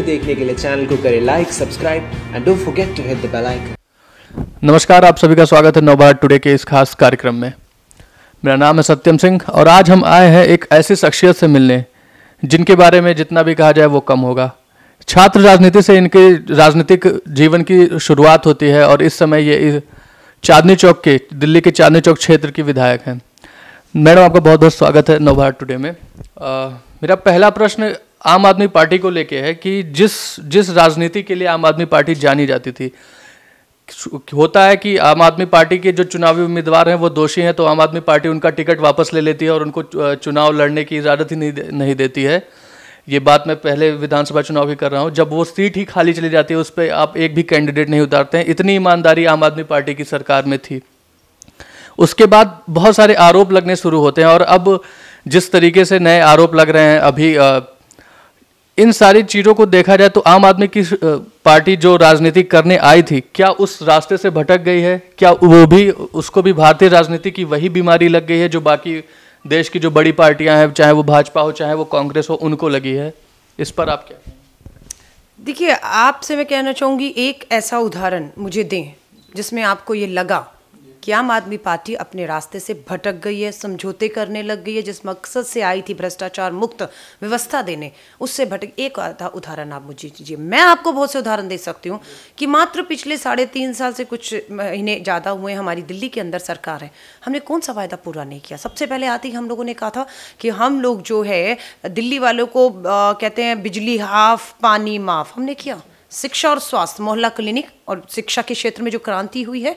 देखने के लिए चैनल को करें like subscribe and don't forget to hit the bell icon नमस्कार आप सभी का स्वागत है नवभारत टुडे के इस खास कार्यक्रम में मेरा नाम है सत्यम सिंह और आज हम आए हैं एक ऐसे शख्सियत से मिलने जिनके बारे में जितना भी कहा जाए वो कम होगा छात्र राजनीति से इनके राजनीतिक जीवन की शुरुआत होती है और इस समय ये चांदनी चौक के दिल्ली के चांदनी चौक क्षेत्र की विधायक हैं मैडम आपका बहुत बहुत स्वागत है नवभारत टुडे में आ, मेरा पहला प्रश्न आम आदमी पार्टी को लेके है कि जिस जिस राजनीति के लिए आम आदमी पार्टी जानी जाती थी होता है कि आम आदमी पार्टी के जो चुनावी उम्मीदवार हैं वो दोषी हैं तो आम आदमी पार्टी उनका टिकट वापस ले लेती है और उनको चुनाव लड़ने की इजाज़त ही नहीं दे, नहीं देती है ये बात मैं पहले विधानसभा चुनाव की कर रहा हूँ जब वो सीट ही खाली चली जाती है उस पर आप एक भी कैंडिडेट नहीं उतारते हैं इतनी ईमानदारी आम आदमी पार्टी की सरकार में थी उसके बाद बहुत सारे आरोप लगने शुरू होते हैं और अब जिस तरीके से नए आरोप लग रहे हैं अभी इन सारी चीज़ों को देखा जाए तो आम आदमी की पार्टी जो राजनीति करने आई थी क्या उस रास्ते से भटक गई है क्या वो भी उसको भी भारतीय राजनीति की वही बीमारी लग गई है जो बाकी देश की जो बड़ी पार्टियां हैं चाहे वो भाजपा हो चाहे वो कांग्रेस हो उनको लगी है इस पर आप क्या देखिए आपसे मैं कहना चाहूंगी एक ऐसा उदाहरण मुझे दें जिसमें आपको ये लगा कि आम आदमी पार्टी अपने रास्ते से भटक गई है समझौते करने लग गई है जिस मकसद से आई थी भ्रष्टाचार मुक्त व्यवस्था देने उससे भटक एक आधा उदाहरण आप मुझे दीजिए मैं आपको बहुत से उदाहरण दे सकती हूँ कि मात्र पिछले साढ़े तीन साल से कुछ महीने ज़्यादा हुए हमारी दिल्ली के अंदर सरकार है हमने कौन सा वायदा पूरा नहीं किया सबसे पहले आती हम लोगों ने कहा था कि हम लोग जो है दिल्ली वालों को आ, कहते हैं बिजली हाफ पानी माफ हमने किया शिक्षा और स्वास्थ्य मोहल्ला क्लिनिक और शिक्षा के क्षेत्र में जो क्रांति हुई है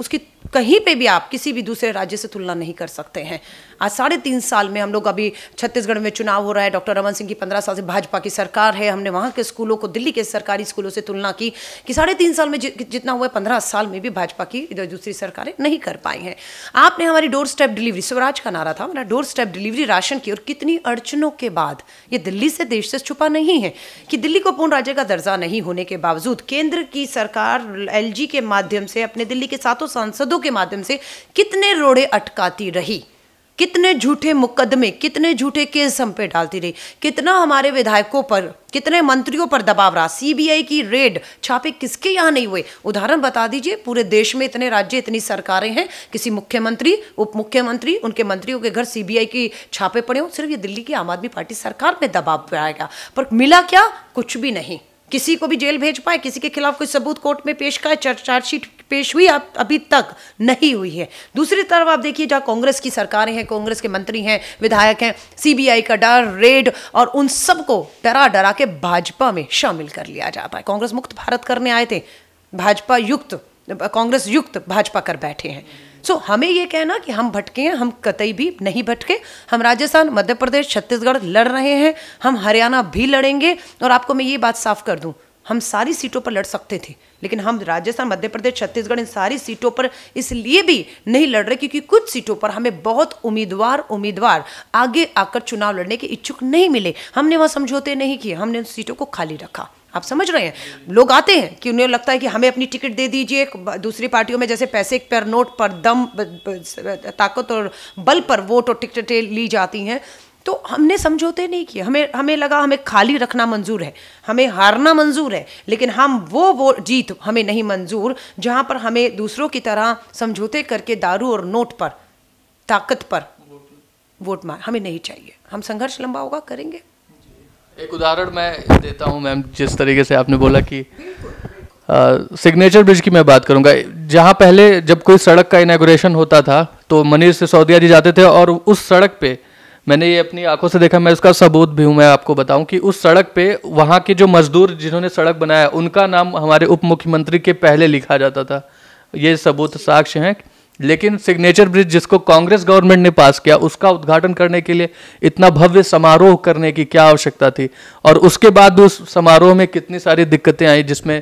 उसकी कहीं पे भी आप किसी भी दूसरे राज्य से तुलना नहीं कर सकते हैं आज साढ़े तीन साल में हम लोग अभी छत्तीसगढ़ में चुनाव हो रहा है डॉक्टर रमन सिंह की पंद्रह साल से भाजपा की सरकार है हमने वहाँ के स्कूलों को दिल्ली के सरकारी स्कूलों से तुलना की कि साढ़े तीन साल में जि, जितना हुआ है पंद्रह साल में भी भाजपा की दूसरी सरकारें नहीं कर पाई हैं आपने हमारी डोर स्टेप डिलीवरी स्वराज का नारा था हमारा डोर स्टेप डिलीवरी राशन की और कितनी अड़चनों के बाद ये दिल्ली से देश से छुपा नहीं है कि दिल्ली को पूर्ण राज्य का दर्जा नहीं होने के बावजूद केंद्र की सरकार एल के माध्यम से अपने दिल्ली के सातों सांसदों शब्दों के माध्यम से कितने रोड़े अटकाती रही कितने झूठे मुकदमे कितने झूठे केस हम पे डालती रही कितना हमारे विधायकों पर कितने मंत्रियों पर दबाव रहा सीबीआई की रेड छापे किसके यहाँ नहीं हुए उदाहरण बता दीजिए पूरे देश में इतने राज्य इतनी सरकारें हैं किसी मुख्यमंत्री उप मुख्यमंत्री उनके मंत्रियों के घर सीबीआई की छापे पड़े हों सिर्फ ये दिल्ली की आम आदमी पार्टी सरकार में दबाव पाया आएगा पर मिला क्या कुछ भी नहीं किसी को भी जेल भेज पाए किसी के खिलाफ कोई सबूत कोर्ट में पेश का चार्जशीट पेश हुई आप अभी तक नहीं हुई है दूसरी तरफ आप देखिए जहाँ कांग्रेस की सरकारें हैं कांग्रेस के मंत्री हैं विधायक हैं सीबीआई का डर रेड और उन सबको डरा डरा के भाजपा में शामिल कर लिया जाता है कांग्रेस मुक्त भारत करने आए थे भाजपा युक्त कांग्रेस युक्त भाजपा कर बैठे हैं सो so, हमें ये कहना कि हम भटके हैं हम कतई भी नहीं भटके हम राजस्थान मध्य प्रदेश छत्तीसगढ़ लड़ रहे हैं हम हरियाणा भी लड़ेंगे और आपको मैं ये बात साफ कर दूँ हम सारी सीटों पर लड़ सकते थे लेकिन हम राजस्थान मध्य प्रदेश छत्तीसगढ़ इन सारी सीटों पर इसलिए भी नहीं लड़ रहे क्योंकि कुछ सीटों पर हमें बहुत उम्मीदवार उम्मीदवार आगे आकर चुनाव लड़ने के इच्छुक नहीं मिले हमने वहाँ समझौते नहीं किए हमने उन सीटों को खाली रखा आप समझ रहे हैं लोग आते हैं कि उन्हें लगता है कि हमें अपनी टिकट दे दीजिए दूसरी पार्टियों में जैसे पैसे पर नोट पर दम ताकत और बल पर वोट और टिकटें ली जाती हैं तो हमने समझौते नहीं किए हमें हमें लगा हमें खाली रखना मंजूर है हमें हारना मंजूर है लेकिन हम वो वो जीत हमें नहीं मंजूर जहां पर हमें दूसरों की तरह समझौते करके दारू और नोट पर ताकत पर वोट मार हमें नहीं चाहिए हम संघर्ष लंबा होगा करेंगे एक उदाहरण मैं देता हूँ मैम जिस तरीके से आपने बोला कि सिग्नेचर ब्रिज की मैं बात करूँगा जहाँ पहले जब कोई सड़क का इनाग्रेशन होता था तो मनीष सिसोदिया जी जाते थे और उस सड़क पे मैंने ये अपनी आंखों से देखा मैं उसका सबूत भी हूँ मैं आपको बताऊं कि उस सड़क पे वहाँ के जो मजदूर जिन्होंने सड़क बनाया उनका नाम हमारे उप मुख्यमंत्री के पहले लिखा जाता था ये सबूत साक्ष्य हैं लेकिन सिग्नेचर ब्रिज जिसको कांग्रेस गवर्नमेंट ने पास किया उसका उद्घाटन करने के लिए इतना भव्य समारोह करने की क्या आवश्यकता थी और उसके बाद उस समारोह में कितनी सारी दिक्कतें आई जिसमें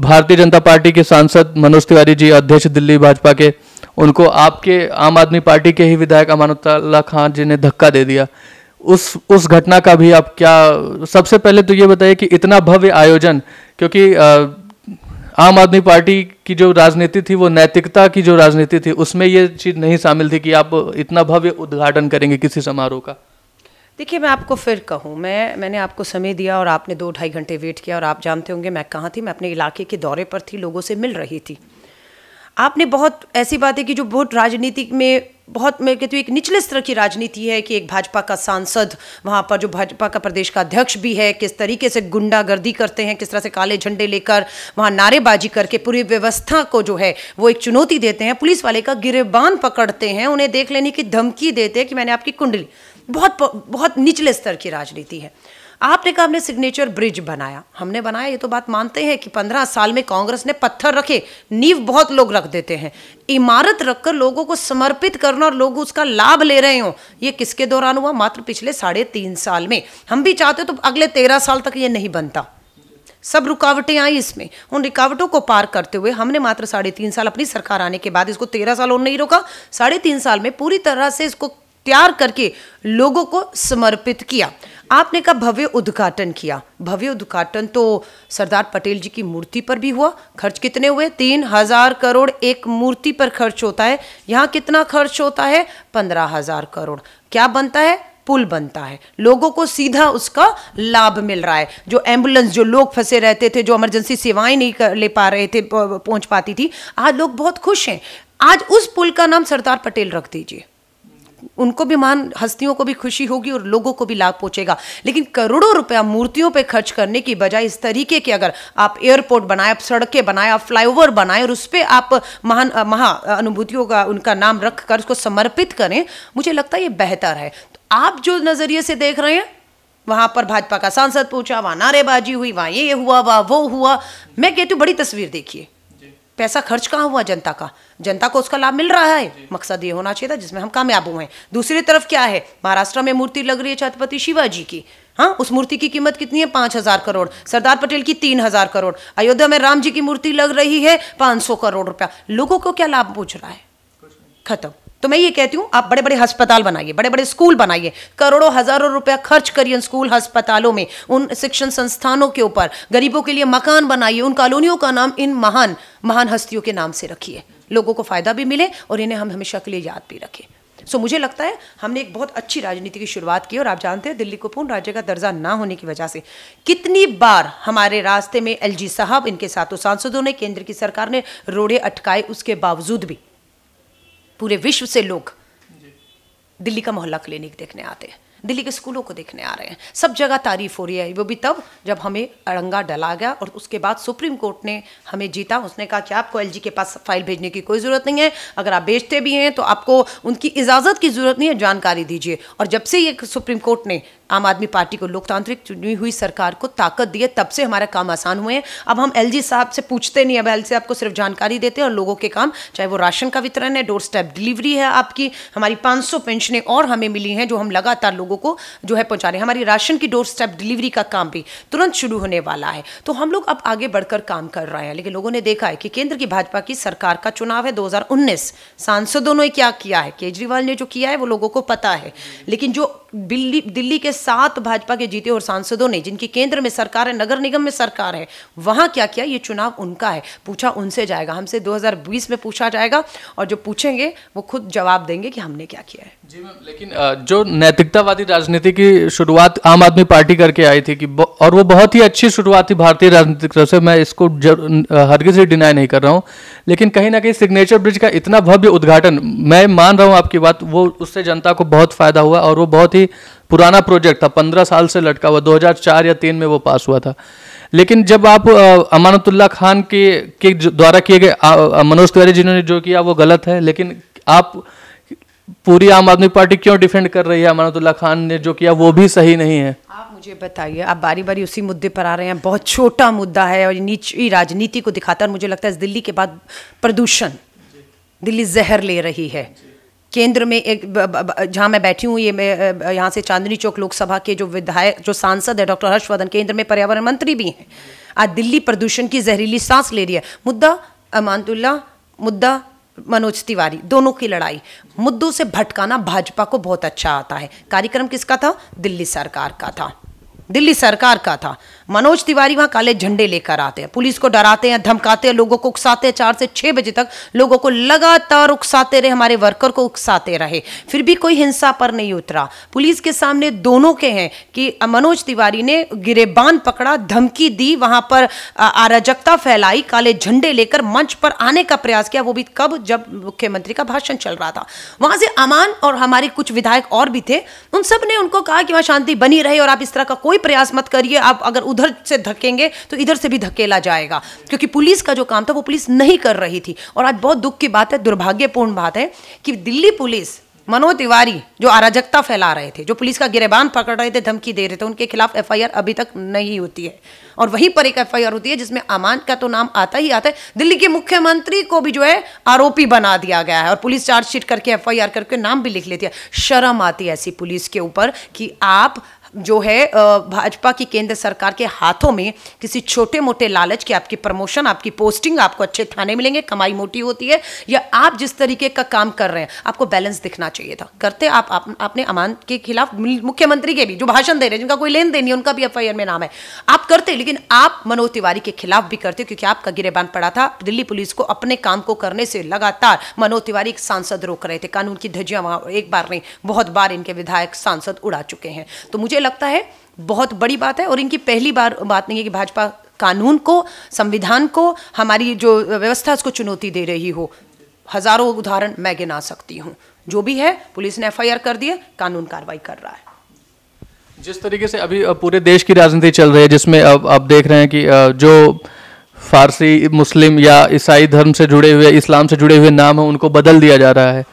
भारतीय जनता पार्टी के सांसद मनोज तिवारी जी अध्यक्ष दिल्ली भाजपा के उनको आपके आम आदमी पार्टी के ही विधायक अमानुल्ला खान जी ने धक्का दे दिया उस उस घटना का भी आप क्या सबसे पहले तो ये बताइए कि इतना भव्य आयोजन क्योंकि आ, आम आदमी पार्टी की जो राजनीति थी वो नैतिकता की जो राजनीति थी उसमें ये चीज़ नहीं शामिल थी कि आप इतना भव्य उद्घाटन करेंगे किसी समारोह का देखिए मैं आपको फिर कहूँ मैं मैंने आपको समय दिया और आपने दो ढाई घंटे वेट किया और आप जानते होंगे मैं कहाँ थी मैं अपने इलाके के दौरे पर थी लोगों से मिल रही थी आपने बहुत ऐसी बात है कि जो बहुत राजनीति में बहुत मैं कहती हूँ एक निचले स्तर की राजनीति है कि एक भाजपा का सांसद वहाँ पर जो भाजपा का प्रदेश का अध्यक्ष भी है किस तरीके से गुंडागर्दी करते हैं किस तरह से काले झंडे लेकर वहाँ नारेबाजी करके पूरी व्यवस्था को जो है वो एक चुनौती देते हैं पुलिस वाले का गिरेबान पकड़ते हैं उन्हें देख लेने की धमकी देते हैं कि मैंने आपकी कुंडली बहुत बहुत निचले स्तर की राजनीति है आपने कहा हमने सिग्नेचर ब्रिज बनाया हमने बनाया ये तो बात मानते हैं कि पंद्रह साल में कांग्रेस ने पत्थर रखे नींव बहुत लोग रख देते हैं इमारत रखकर लोगों को समर्पित करना और लोग उसका लाभ ले रहे हो ये किसके दौरान हुआ मात्र पिछले साढ़े तीन साल में हम भी चाहते तो अगले तेरह साल तक ये नहीं बनता सब रुकावटें आई इसमें उन रुकावटों को पार करते हुए हमने मात्र साढ़े तीन साल अपनी सरकार आने के बाद इसको तेरह साल और नहीं रोका साढ़े तीन साल में पूरी तरह से इसको तैयार करके लोगों को समर्पित किया आपने कहा भव्य उद्घाटन किया भव्य उद्घाटन तो सरदार पटेल जी की मूर्ति पर भी हुआ खर्च कितने हुए तीन हजार करोड़ एक मूर्ति पर खर्च होता है यहाँ कितना खर्च होता है पंद्रह हजार करोड़ क्या बनता है पुल बनता है लोगों को सीधा उसका लाभ मिल रहा है जो एम्बुलेंस जो लोग फंसे रहते थे जो इमरजेंसी सेवाएं नहीं कर ले पा रहे थे पहुंच पाती थी आज लोग बहुत खुश हैं आज उस पुल का नाम सरदार पटेल रख दीजिए उनको भी मान हस्तियों को भी खुशी होगी और लोगों को भी लाभ पहुंचेगा लेकिन करोड़ों रुपया मूर्तियों पे खर्च करने की बजाय इस तरीके के अगर आप एयरपोर्ट बनाए आप सड़कें बनाए आप फ्लाईओवर बनाए और उस पर आप महान महा अनुभूतियों का उनका नाम रख कर उसको समर्पित करें मुझे लगता है ये बेहतर है तो आप जो नज़रिए से देख रहे हैं वहां पर भाजपा का सांसद पहुंचा वहां नारेबाजी हुई वहां ये हुआ वहां वो हुआ मैं कहती हूँ बड़ी तस्वीर देखिए पैसा खर्च कहाँ हुआ जनता का जनता को उसका लाभ मिल रहा है मकसद ये होना चाहिए था जिसमें हम कामयाब हुए हैं दूसरी तरफ क्या है महाराष्ट्र में मूर्ति लग रही है छत्रपति शिवाजी की हाँ उस मूर्ति की कीमत कितनी है पाँच हजार करोड़ सरदार पटेल की तीन हजार करोड़ अयोध्या में राम जी की मूर्ति लग रही है पाँच सौ करोड़ रुपया लोगों को क्या लाभ पूछ रहा है खत्म तो मैं ये कहती हूँ आप बड़े बड़े अस्पताल बनाइए बड़े बड़े स्कूल बनाइए करोड़ों हजारों रुपया खर्च करिए उन स्कूल अस्पतालों में उन शिक्षण संस्थानों के ऊपर गरीबों के लिए मकान बनाइए उन कॉलोनियों का नाम इन महान महान हस्तियों के नाम से रखिए लोगों को फायदा भी मिले और इन्हें हम हमेशा के लिए याद भी रखें सो मुझे लगता है हमने एक बहुत अच्छी राजनीति की शुरुआत की और आप जानते हैं दिल्ली को पूर्ण राज्य का दर्जा ना होने की वजह से कितनी बार हमारे रास्ते में एलजी साहब इनके साथ सांसदों ने केंद्र की सरकार ने रोड़े अटकाए उसके बावजूद भी पूरे विश्व से लोग दिल्ली का मोहल्ला क्लिनिक देखने आते हैं दिल्ली के स्कूलों को देखने आ रहे हैं सब जगह तारीफ हो रही है वो भी तब जब हमें अड़ंगा डला गया और उसके बाद सुप्रीम कोर्ट ने हमें जीता उसने कहा कि आपको एलजी के पास फाइल भेजने की कोई ज़रूरत नहीं है अगर आप भेजते भी हैं तो आपको उनकी इजाज़त की ज़रूरत नहीं है जानकारी दीजिए और जब से ये सुप्रीम कोर्ट ने आम आदमी पार्टी को लोकतांत्रिक चुनी हुई सरकार को ताकत दी है तब से हमारा काम आसान हुए हैं अब हम एल साहब से पूछते नहीं अब एल साहब को सिर्फ जानकारी देते हैं और लोगों के काम चाहे वो राशन का वितरण है डोर स्टेप डिलीवरी है आपकी हमारी पाँच पेंशनें और हमें मिली हैं जो हम लगातार लोगों को जो है पहुंचा रहे हैं हमारी राशन की डोर स्टेप डिलीवरी का काम भी तुरंत शुरू होने वाला है तो हम लोग अब आगे बढ़कर काम कर रहे हैं लेकिन लोगों ने देखा है कि केंद्र की भाजपा की सरकार का चुनाव है 2019 सांसदों ने क्या किया है केजरीवाल ने जो किया है वो लोगों को पता है लेकिन जो दिल्ली दिल्ली के सात भाजपा के जीते और सांसदों ने जिनकी केंद्र में सरकार है नगर निगम में सरकार है वहां क्या किया ये चुनाव उनका है पूछा उनसे जाएगा हमसे 2020 में पूछा जाएगा और जो पूछेंगे वो खुद जवाब देंगे कि हमने क्या किया है जी मैम लेकिन जो नैतिकतावादी राजनीति की शुरुआत आम आदमी पार्टी करके आई थी कि और वो बहुत ही अच्छी शुरुआत थी भारतीय राजनीतिक तरफ से मैं इसको हरगिज ही डिनाई नहीं कर रहा हूँ लेकिन कहीं ना कहीं सिग्नेचर ब्रिज का इतना भव्य उद्घाटन मैं मान रहा हूँ आपकी बात वो उससे जनता को बहुत फायदा हुआ और वो बहुत ही काफ़ी पुराना प्रोजेक्ट था पंद्रह साल से लटका हुआ 2004 या तीन में वो पास हुआ था लेकिन जब आप अमानतुल्ला खान के के द्वारा किए गए मनोज तिवारी जिन्होंने जो किया वो गलत है लेकिन आप पूरी आम आदमी पार्टी क्यों डिफेंड कर रही है अमानतुल्ला खान ने जो किया वो भी सही नहीं है आप मुझे बताइए आप बारी बारी उसी मुद्दे पर आ रहे हैं बहुत छोटा मुद्दा है और नीची राजनीति को दिखाता है मुझे लगता है इस दिल्ली के बाद प्रदूषण दिल्ली जहर ले रही है केंद्र में एक जहाँ मैं बैठी हूँ ये मैं यहाँ से चांदनी चौक लोकसभा के जो विधायक जो सांसद है डॉक्टर हर्षवर्धन केंद्र में पर्यावरण मंत्री भी हैं आज दिल्ली प्रदूषण की जहरीली सांस ले रही है मुद्दा अमानतुल्ला मुद्दा मनोज तिवारी दोनों की लड़ाई मुद्दों से भटकाना भाजपा को बहुत अच्छा आता है कार्यक्रम किसका था दिल्ली सरकार का था दिल्ली सरकार का था मनोज तिवारी वहां काले झंडे लेकर आते हैं पुलिस को डराते हैं धमकाते हैं लोगों को उकसाते हैं चार से छह बजे तक लोगों को लगातार उकसाते रहे हमारे वर्कर को उकसाते रहे फिर भी कोई हिंसा पर नहीं उतरा पुलिस के सामने दोनों के हैं कि मनोज तिवारी ने गिरेबान पकड़ा धमकी दी वहां पर अराजकता फैलाई काले झंडे लेकर मंच पर आने का प्रयास किया वो भी कब जब मुख्यमंत्री का भाषण चल रहा था वहां से अमान और हमारे कुछ विधायक और भी थे उन सब ने उनको कहा कि वहां शांति बनी रहे और आप इस तरह का कोई प्रयास मत करिए आप अगर उधर से धकेंगे तो इधर से भी धकेला जाएगा क्योंकि पुलिस का जो काम था वो पुलिस नहीं कर रही थी और आज बहुत दुख की बात है दुर्भाग्यपूर्ण बात है कि दिल्ली पुलिस मनोज तिवारी जो अराजकता फैला रहे थे जो पुलिस का गिरेबान पकड़ रहे थे धमकी दे रहे थे उनके खिलाफ एफआईआर अभी तक नहीं होती है और वहीं पर एक एफआईआर होती है जिसमें अमान का तो नाम आता ही आता है दिल्ली के मुख्यमंत्री को भी जो है आरोपी बना दिया गया है और पुलिस चार्जशीट करके एफ करके नाम भी लिख लेती है शर्म आती है ऐसी पुलिस के ऊपर कि आप जो है भाजपा की केंद्र सरकार के हाथों में किसी छोटे मोटे लालच की आपकी प्रमोशन आपकी पोस्टिंग आपको अच्छे थाने मिलेंगे कमाई मोटी होती है या आप जिस तरीके का काम कर रहे हैं आपको बैलेंस दिखना चाहिए था करते आप, आप आपने अमान के खिलाफ मुख्यमंत्री के भी जो भाषण दे रहे हैं जिनका कोई लेन देन नहीं उनका भी एफ में नाम है आप करते लेकिन आप मनोज तिवारी के खिलाफ भी करते क्योंकि आपका गिरेबान पड़ा था दिल्ली पुलिस को अपने काम को करने से लगातार मनोज तिवारी सांसद रोक रहे थे कानून की धज्जियां वहां एक बार नहीं बहुत बार इनके विधायक सांसद उड़ा चुके हैं तो मुझे लगता है बहुत बड़ी बात है और इनकी पहली बार बात नहीं है कि भाजपा कानून को संविधान को हमारी जो व्यवस्था उसको चुनौती दे रही हो हजारों उदाहरण मैं गिना सकती हूँ जो भी है पुलिस ने एफआईआर कर दिया कानून कार्रवाई कर रहा है जिस तरीके से अभी पूरे देश की राजनीति चल रही है जिसमें अब आप देख रहे हैं कि जो फारसी मुस्लिम या ईसाई धर्म से जुड़े हुए इस्लाम से जुड़े हुए नाम हैं उनको बदल दिया जा रहा है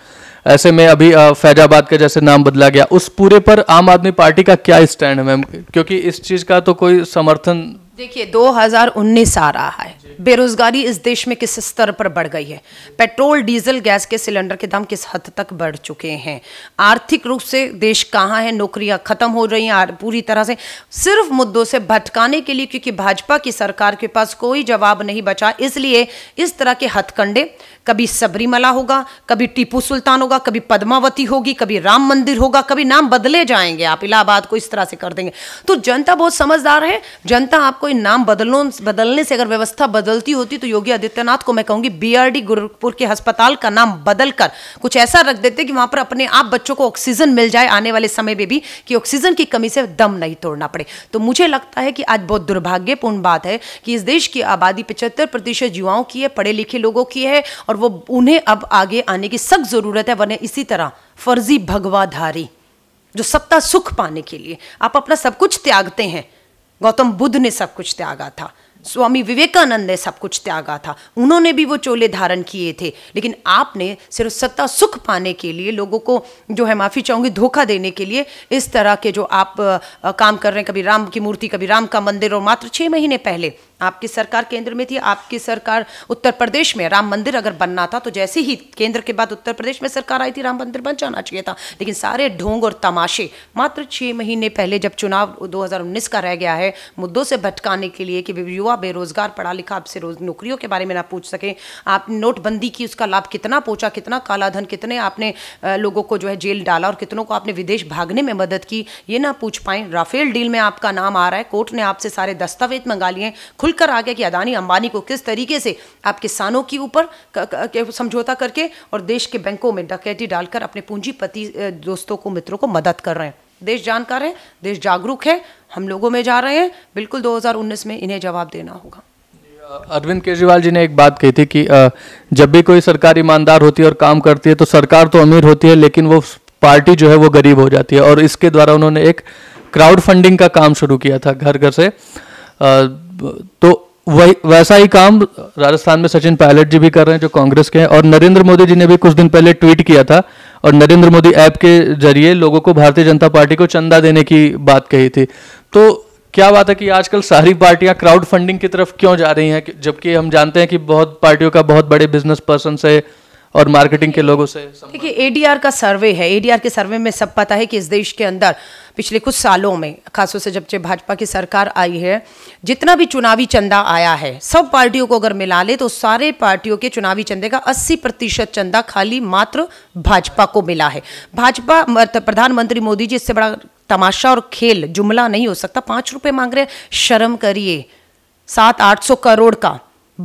ऐसे में अभी फैजाबाद का जैसे नाम बदला गया उस पूरे पर आम आदमी पार्टी का क्या स्टैंड है मैम क्योंकि इस चीज़ का तो कोई समर्थन देखिए 2019 आ रहा है बेरोजगारी इस देश में किस स्तर पर बढ़ गई है पेट्रोल डीजल गैस के सिलेंडर के दाम किस हद तक बढ़ चुके हैं आर्थिक रूप से देश कहाँ है नौकरियां खत्म हो रही हैं पूरी तरह से सिर्फ मुद्दों से भटकाने के लिए क्योंकि भाजपा की सरकार के पास कोई जवाब नहीं बचा इसलिए इस तरह के हथकंडे कभी सबरीमला होगा कभी टीपू सुल्तान होगा कभी पद्मावती होगी कभी राम मंदिर होगा कभी नाम बदले जाएंगे आप इलाहाबाद को इस तरह से कर देंगे तो जनता बहुत समझदार है जनता आपको इन नाम बदलों बदलने से अगर व्यवस्था बदलती होती तो योगी आदित्यनाथ को मैं कहूँगी डी गोरखपुर के अस्पताल का नाम बदल कर कुछ ऐसा रख देते कि वहाँ पर अपने आप बच्चों को ऑक्सीजन मिल जाए आने वाले समय में भी कि ऑक्सीजन की कमी से दम नहीं तोड़ना पड़े तो मुझे लगता है कि आज बहुत दुर्भाग्यपूर्ण बात है कि इस देश की आबादी पचहत्तर प्रतिशत युवाओं की है पढ़े लिखे लोगों की है और वो उन्हें अब आगे आने की सख्त ज़रूरत है वरने इसी तरह फर्जी भगवाधारी जो सत्ता सुख पाने के लिए आप अपना सब कुछ त्यागते हैं गौतम बुद्ध ने सब कुछ त्यागा था स्वामी विवेकानंद ने सब कुछ त्यागा था उन्होंने भी वो चोले धारण किए थे लेकिन आपने सिर्फ सत्ता सुख पाने के लिए लोगों को जो है माफ़ी चाहूंगी धोखा देने के लिए इस तरह के जो आप आ, आ, काम कर रहे हैं कभी राम की मूर्ति कभी राम का मंदिर और मात्र छह महीने पहले आपकी सरकार केंद्र में थी आपकी सरकार उत्तर प्रदेश में राम मंदिर अगर बनना था तो जैसे ही केंद्र के बाद उत्तर प्रदेश में सरकार आई थी राम मंदिर बन जाना चाहिए था लेकिन सारे ढोंग और तमाशे मात्र छः महीने पहले जब चुनाव 2019 का रह गया है मुद्दों से भटकाने के लिए कि युवा बेरोजगार पढ़ा लिखा आपसे रोज नौकरियों के बारे में ना पूछ सकें आप नोटबंदी की उसका लाभ कितना पहुँचा कितना कालाधन कितने आपने लोगों को जो है जेल डाला और कितनों को आपने विदेश भागने में मदद की ये ना पूछ पाएं राफेल डील में आपका नाम आ रहा है कोर्ट ने आपसे सारे दस्तावेज मंगा लिए खुल खुलकर आ गया कि अदानी अंबानी को किस तरीके से आप किसानों के ऊपर समझौता करके और देश के बैंकों में डकैती डालकर अपने पूंजीपति दोस्तों को मित्रों को मदद कर रहे हैं देश जानकार है देश जागरूक है हम लोगों में जा रहे हैं बिल्कुल 2019 में इन्हें जवाब देना होगा अरविंद केजरीवाल जी ने एक बात कही थी कि जब भी कोई सरकार ईमानदार होती है और काम करती है तो सरकार तो अमीर होती है लेकिन वो पार्टी जो है वो गरीब हो जाती है और इसके द्वारा उन्होंने एक क्राउड फंडिंग का काम शुरू किया था घर घर से तो वही वैसा ही काम राजस्थान में सचिन पायलट जी भी कर रहे हैं जो कांग्रेस के हैं और नरेंद्र मोदी जी ने भी कुछ दिन पहले ट्वीट किया था और नरेंद्र मोदी ऐप के जरिए लोगों को भारतीय जनता पार्टी को चंदा देने की बात कही थी तो क्या बात है कि आजकल सारी पार्टियां क्राउड फंडिंग की तरफ क्यों जा रही हैं जबकि हम जानते हैं कि बहुत पार्टियों का बहुत बड़े बिजनेस पर्सन से और मार्केटिंग के लोगों से देखिए एडीआर का सर्वे है एडीआर के सर्वे में सब पता है कि इस देश के अंदर पिछले कुछ सालों में खासतौर से जब से भाजपा की सरकार आई है जितना भी चुनावी चंदा आया है सब पार्टियों को अगर मिला ले तो सारे पार्टियों के चुनावी चंदे का 80 प्रतिशत चंदा खाली मात्र भाजपा को मिला है भाजपा प्रधानमंत्री मोदी जी इससे बड़ा तमाशा और खेल जुमला नहीं हो सकता पाँच रुपये मांग रहे शर्म करिए सात आठ सौ करोड़ का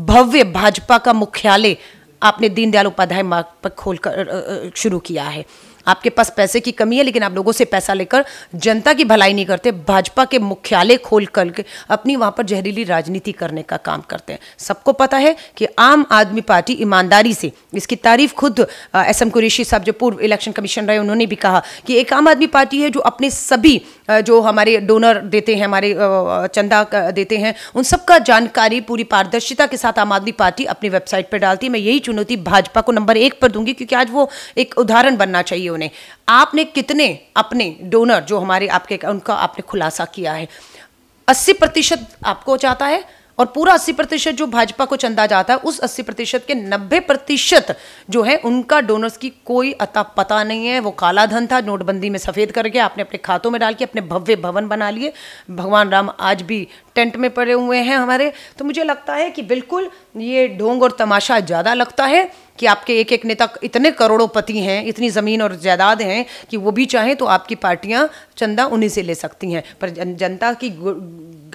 भव्य भाजपा का मुख्यालय आपने दीनदयाल उपाध्याय मार्ग पर खोल कर शुरू किया है आपके पास पैसे की कमी है लेकिन आप लोगों से पैसा लेकर जनता की भलाई नहीं करते भाजपा के मुख्यालय खोल करके अपनी वहाँ पर जहरीली राजनीति करने का काम करते हैं सबको पता है कि आम आदमी पार्टी ईमानदारी से इसकी तारीफ खुद एस एम कुरेशी साहब जो पूर्व इलेक्शन कमीशन रहे उन्होंने भी कहा कि एक आम आदमी पार्टी है जो अपने सभी जो हमारे डोनर देते हैं हमारे चंदा देते हैं उन सबका जानकारी पूरी पारदर्शिता के साथ आम आदमी पार्टी अपनी वेबसाइट पर डालती है मैं यही चुनौती भाजपा को नंबर एक पर दूंगी क्योंकि आज वो एक उदाहरण बनना चाहिए उन्हें आपने कितने अपने डोनर जो हमारे आपके उनका आपने खुलासा किया है अस्सी प्रतिशत आपको चाहता है और पूरा 80 प्रतिशत जो भाजपा को चंदा जाता है उस 80 प्रतिशत के 90 प्रतिशत जो है उनका डोनर्स की कोई अता पता नहीं है वो काला धन था नोटबंदी में सफ़ेद करके आपने अपने खातों में डाल के अपने भव्य भवन बना लिए भगवान राम आज भी टेंट में पड़े हुए हैं हमारे तो मुझे लगता है कि बिल्कुल ये ढोंग और तमाशा ज़्यादा लगता है कि आपके एक एक नेता इतने करोड़ों पति हैं इतनी ज़मीन और जायदाद हैं कि वो भी चाहें तो आपकी पार्टियां चंदा उन्हीं से ले सकती हैं पर जनता की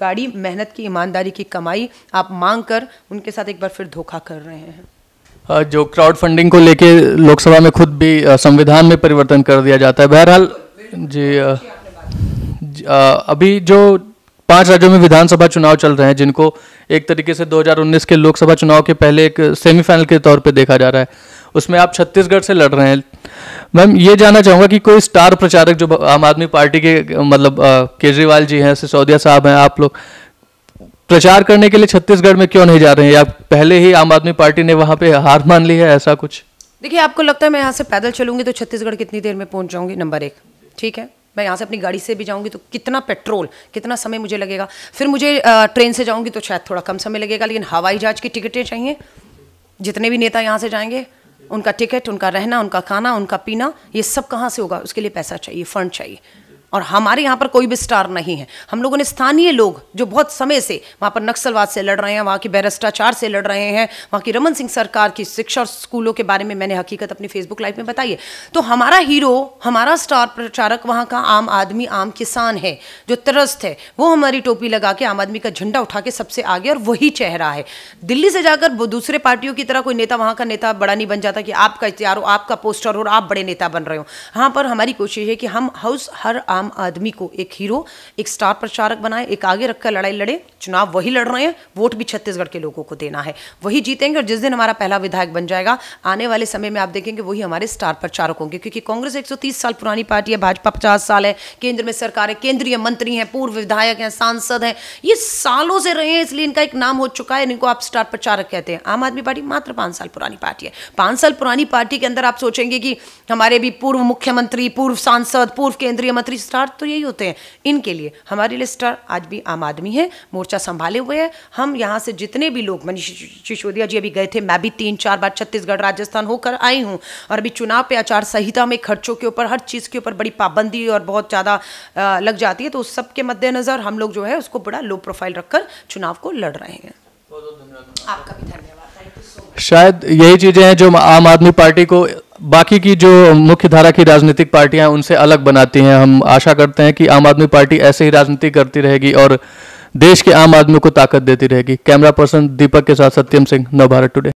गाड़ी मेहनत की ईमानदारी की कमाई आप मांग कर उनके साथ एक बार फिर धोखा कर रहे हैं जो क्राउड फंडिंग को लेके लोकसभा में खुद भी संविधान में परिवर्तन कर दिया जाता है बहरहाल जी, जी, जी अभी जो पांच राज्यों में विधानसभा चुनाव चल रहे हैं जिनको एक तरीके से 2019 के लोकसभा चुनाव के पहले एक सेमीफाइनल के तौर पे देखा जा रहा है उसमें आप छत्तीसगढ़ से लड़ रहे हैं मैम ये जानना चाहूंगा कि कोई स्टार प्रचारक जो आम आदमी पार्टी के मतलब केजरीवाल जी हैं सिसोदिया साहब हैं आप लोग प्रचार करने के लिए छत्तीसगढ़ में क्यों नहीं जा रहे हैं या पहले ही आम आदमी पार्टी ने वहां पे हार मान ली है ऐसा कुछ देखिए आपको लगता है मैं यहाँ से पैदल चलूंगी तो छत्तीसगढ़ कितनी देर में पहुंच जाऊंगी नंबर एक ठीक है मैं यहाँ से अपनी गाड़ी से भी जाऊँगी तो कितना पेट्रोल कितना समय मुझे लगेगा फिर मुझे ट्रेन से जाऊँगी तो शायद थोड़ा कम समय लगेगा लेकिन हवाई जहाज़ की टिकटें चाहिए जितने भी नेता यहाँ से जाएंगे उनका टिकट उनका रहना उनका खाना उनका पीना ये सब कहाँ से होगा उसके लिए पैसा चाहिए फ़ंड चाहिए और हमारे यहाँ पर कोई भी स्टार नहीं है हम लोगों ने स्थानीय लोग जो बहुत समय से वहाँ पर नक्सलवाद से लड़ रहे हैं वहाँ की भ्रष्टाचार से लड़ रहे हैं वहाँ की रमन सिंह सरकार की शिक्षा और स्कूलों के बारे में मैंने हकीकत अपनी फेसबुक लाइव में बताई है तो हमारा हीरो हमारा स्टार प्रचारक वहाँ का आम आदमी आम किसान है जो तरस्त है वो हमारी टोपी लगा के आम आदमी का झंडा उठा के सबसे आगे और वही चेहरा है दिल्ली से जाकर दूसरे पार्टियों की तरह कोई नेता वहाँ का नेता बड़ा नहीं बन जाता कि आपका इतिहार हो आपका पोस्टर हो और आप बड़े नेता बन रहे हो वहाँ पर हमारी कोशिश है कि हम हाउस हर आम आम आदमी को एक हीरो एक स्टार प्रचारक बनाए एक आगे रखकर लड़ाई लड़े चुनाव वही लड़ रहे हैं वोट भी छत्तीसगढ़ के लोगों को देना है वही जीतेंगे और जिस दिन हमारा पहला विधायक बन जाएगा आने वाले समय में आप देखेंगे वही हमारे स्टार प्रचारक होंगे क्योंकि कांग्रेस एक साल पुरानी पार्टी है भाजपा पचास साल है केंद्र में सरकार है केंद्रीय मंत्री हैं पूर्व विधायक हैं सांसद हैं ये सालों से रहे हैं इसलिए इनका एक नाम हो चुका है इनको आप स्टार प्रचारक कहते हैं आम आदमी पार्टी मात्र पांच साल पुरानी पार्टी है पांच साल पुरानी पार्टी के अंदर आप सोचेंगे कि हमारे भी पूर्व मुख्यमंत्री पूर्व सांसद पूर्व केंद्रीय मंत्री स्टार तो यही होते हैं इनके लिए हमारे लिए स्टार आज भी आम आदमी है मोर्चा संभाले हुए हैं हम यहाँ से जितने भी लोग मनीष सिसोदिया जी अभी गए थे मैं भी तीन चार बार छत्तीसगढ़ राजस्थान होकर आई हूँ और अभी चुनाव पे आचार संहिता में खर्चों के ऊपर हर चीज़ के ऊपर बड़ी पाबंदी और बहुत ज़्यादा लग जाती है तो उस सब के मद्देनज़र हम लोग जो है उसको बड़ा लो प्रोफाइल रखकर चुनाव को लड़ रहे हैं आपका भी धन्यवाद शायद यही चीज़ें हैं जो आम आदमी पार्टी को बाकी की जो मुख्य धारा की राजनीतिक पार्टियां उनसे अलग बनाती हैं हम आशा करते हैं कि आम आदमी पार्टी ऐसे ही राजनीति करती रहेगी और देश के आम आदमी को ताकत देती रहेगी कैमरा पर्सन दीपक के साथ सत्यम सिंह नव भारत टुडे